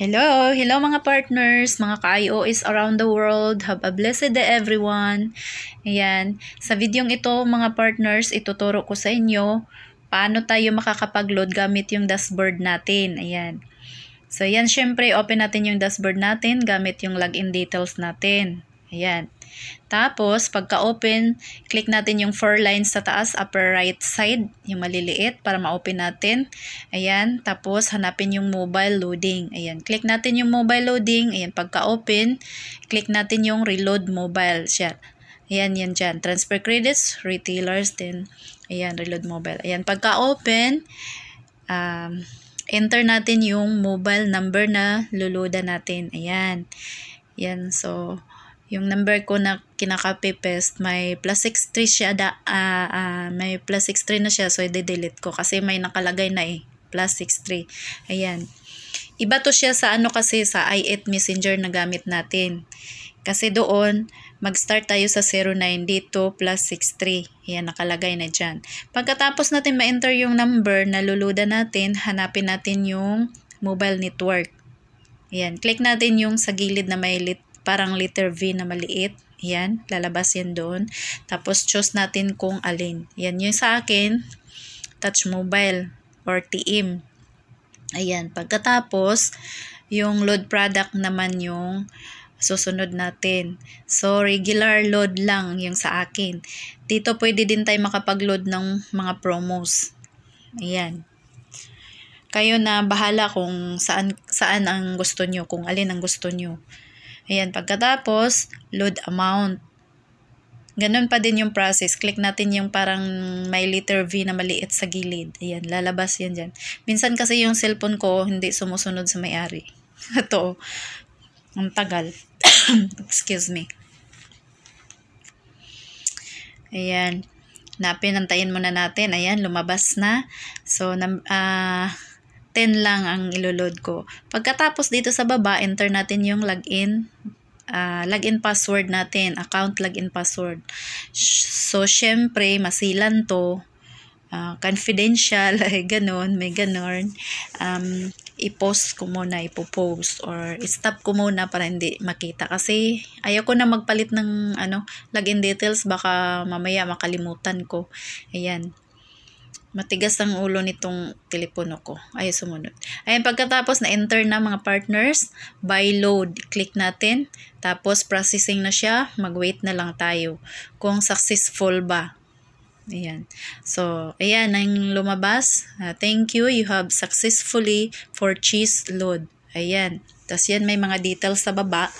Hello! Hello mga partners, mga ka-IOS around the world. Have a blessed day everyone. Ayan. Sa videong ito mga partners, ituturo ko sa inyo paano tayo makakapag-load gamit yung dashboard natin. Ayan. So ayan, syempre open natin yung dashboard natin gamit yung login details natin. Ayan. Tapos, pagka-open, click natin yung four lines sa taas, upper right side, yung maliliit, para ma-open natin. Ayan. Tapos, hanapin yung mobile loading. Ayan. Click natin yung mobile loading. Ayan. Pagka-open, click natin yung reload mobile. Siya. Ayan, yan dyan. Transfer credits, retailers, then, ayan, reload mobile. Ayan. Pagka-open, um, enter natin yung mobile number na luluda natin. Ayan. Ayan. So, yung number ko na kinakape-paste, may plus 63 siya, da, uh, uh, may plus 63 na siya, so i-delete ko kasi may nakalagay na eh, plus 63. Ayan. Iba to siya sa ano kasi sa i8 messenger na gamit natin. Kasi doon, mag-start tayo sa 09 dito plus 63. Ayan, nakalagay na diyan Pagkatapos natin ma-enter yung number, naluluda natin, hanapin natin yung mobile network. Ayan, click natin yung sa gilid na may lit parang letter V na maliit. Yan, lalabas yan doon. Tapos, choose natin kung alin. Yan yung sa akin, touch mobile or TM. Ayan, pagkatapos, yung load product naman yung susunod natin. So, regular load lang yung sa akin. Dito pwede din tayo makapag-load ng mga promos. Ayan. Kayo na bahala kung saan, saan ang gusto nyo, kung alin ang gusto nyo. Ayan, pagkatapos, load amount. Ganun pa din yung process. Click natin yung parang may letter V na maliit sa gilid. Ayan, lalabas yan dyan. Minsan kasi yung cellphone ko hindi sumusunod sa may-ari. Ito, ang tagal. Excuse me. Ayan. Napinantayin muna natin. Ayan, lumabas na. So, nam, uh, 10 lang ang iloload ko. Pagkatapos dito sa baba, enter natin yung login uh, login password natin, account login password. So, syempre, masilan to, uh, confidential, eh, ganun, may ganun. Um, i-post ko muna, ipopost, or stop ko muna para hindi makita. Kasi, ayaw ko na magpalit ng, ano, login details, baka mamaya makalimutan ko. Ayan. Matigas ang ulo nitong telepono ko. Ay, sumunod. Ayan, pagkatapos na-enter na mga partners, buy load, click natin. Tapos, processing na siya, mag-wait na lang tayo kung successful ba. Ayan. So, ayan, ang lumabas. Uh, thank you, you have successfully for cheese load. Ayan. Tapos yan, may mga details sa baba.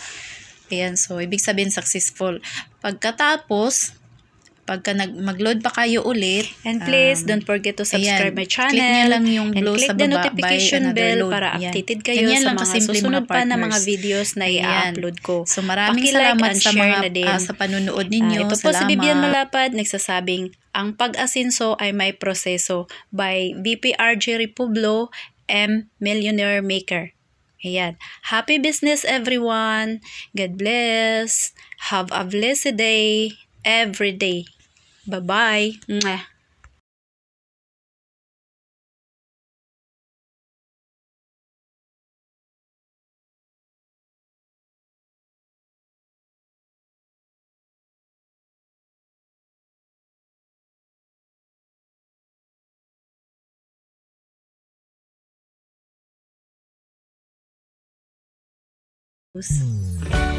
Ayan, so, ibig sabihin successful. Pagkatapos, pagka nag, mag-load pa kayo ulit. And please, um, don't forget to um, subscribe ayan, my channel. Click nyo lang yung blue sa baba the notification bell load. para updated kayo Ganyan sa mga susunod mga pa na mga videos na i-upload ko. So maraming Pakilike salamat sa mga uh, sa panunood ah, ninyo. Uh, ito salamat. po si Bibian Malapad nagsasabing ang pag-asinso ay may proseso by BPRJ Republo M. Millionaire Maker. Ayan. Happy business everyone. God bless. Have a blessed day every day. Bye-bye. Mwah. Deus.